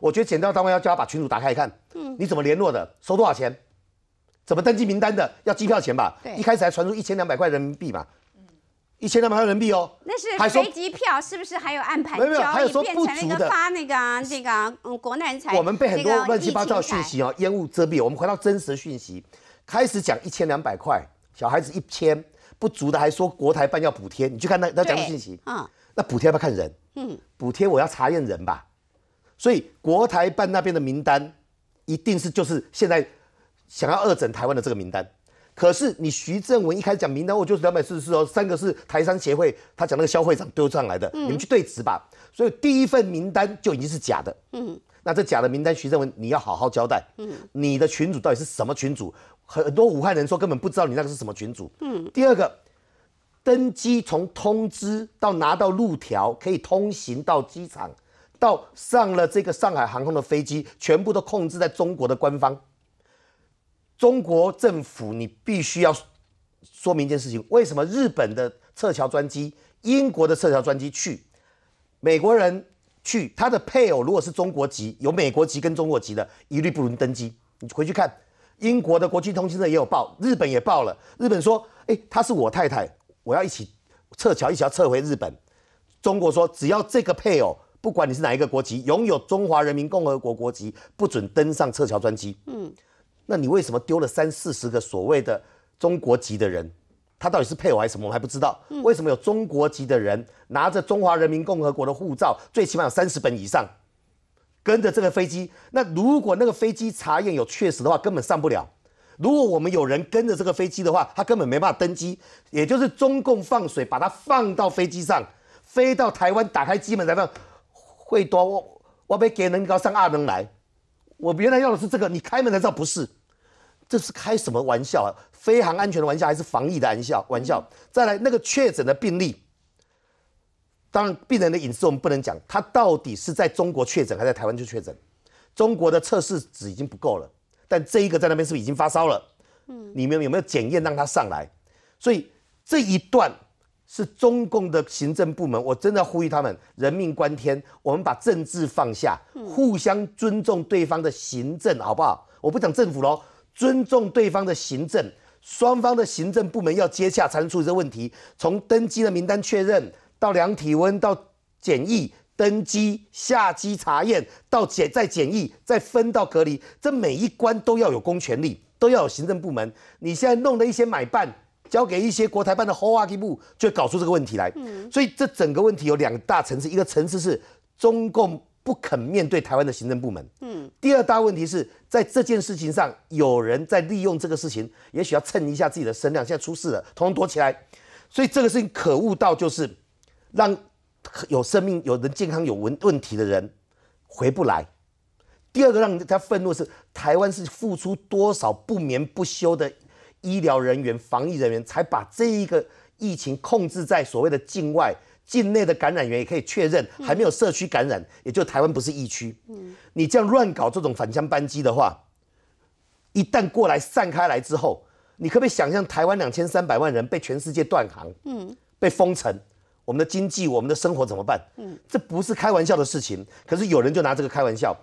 我觉得检调单位要叫他把群组打开一看，嗯，你怎么联络的？收多少钱？怎么登记名单的？要机票钱吧？对，一开始还传出一千两百块人民币嘛，嗯，一千两百块人民币哦，那是还机票是不是还有安排？没有没有，还有说不足的发那个那个嗯国难财，我们被很多乱七八糟的讯息哦，烟雾遮蔽。我们回到真实讯息，开始讲一千两百块，小孩子一千不足的还说国台办要补贴，你去看那那讲的讯息，嗯，那补贴要不要看人？嗯，补贴我要查验人吧。所以国台办那边的名单，一定是就是现在想要二整台湾的这个名单。可是你徐正文一开始讲名单，我就是两百四十四哦，三个是台商协会，他讲那个肖会长丢上来的，你们去对质吧。所以第一份名单就已经是假的。嗯，那这假的名单，徐正文你要好好交代。嗯，你的群主到底是什么群主？很很多武汉人说根本不知道你那个是什么群主。嗯，第二个登机从通知到拿到路条可以通行到机场。到上了这个上海航空的飞机，全部都控制在中国的官方。中国政府，你必须要说明一件事情：为什么日本的撤侨专机、英国的撤侨专机去，美国人去，他的配偶如果是中国籍，有美国籍跟中国籍的，一律不能登机。你回去看，英国的《国际通行社》也有报，日本也报了。日本说：“哎，他是我太太，我要一起撤侨，一起要撤回日本。”中国说：“只要这个配偶。”不管你是哪一个国籍，拥有中华人民共和国国籍，不准登上撤侨专机。嗯，那你为什么丢了三四十个所谓的中国籍的人？他到底是配偶还是什么？我还不知道。为什么有中国籍的人拿着中华人民共和国的护照，最起码有三十本以上，跟着这个飞机？那如果那个飞机查验有确实的话，根本上不了。如果我们有人跟着这个飞机的话，他根本没办法登机。也就是中共放水，把它放到飞机上，飞到台湾，打开机门，然放。会多我我被给人搞上二轮来，我原来要的是这个，你开门的时候不是，这是开什么玩笑啊？飞常安全的玩笑还是防疫的玩笑？玩笑再来那个确诊的病例，当然病人的隐私我们不能讲，他到底是在中国确诊还在台湾就确诊？中国的测试纸已经不够了，但这一个在那边是不是已经发烧了？嗯，你们有没有检验让他上来？所以这一段。是中共的行政部门，我真的呼吁他们，人命关天，我们把政治放下，互相尊重对方的行政，好不好？我不讲政府喽，尊重对方的行政，双方的行政部门要接洽，才能理这问题。从登机的名单确认，到量体温，到检疫登机、下机查验，到检再检疫再分到隔离，这每一关都要有公权力，都要有行政部门。你现在弄的一些买办。交给一些国台办的后话地部，就搞出这个问题来。所以这整个问题有两大层次，一个层次是中共不肯面对台湾的行政部门。第二大问题是在这件事情上，有人在利用这个事情，也许要蹭一下自己的声量。现在出事了，统统躲起来。所以这个事情可恶到就是让有生命、有人健康有问问题的人回不来。第二个让他愤怒是台湾是付出多少不眠不休的。医疗人员、防疫人员才把这一个疫情控制在所谓的境外、境内的感染源也可以确认，还没有社区感染，也就台湾不是疫区。嗯，你这样乱搞这种返乡班机的话，一旦过来散开来之后，你可不可以想象台湾两千三百万人被全世界断航？嗯，被封城，我们的经济、我们的生活怎么办？嗯，这不是开玩笑的事情。可是有人就拿这个开玩笑。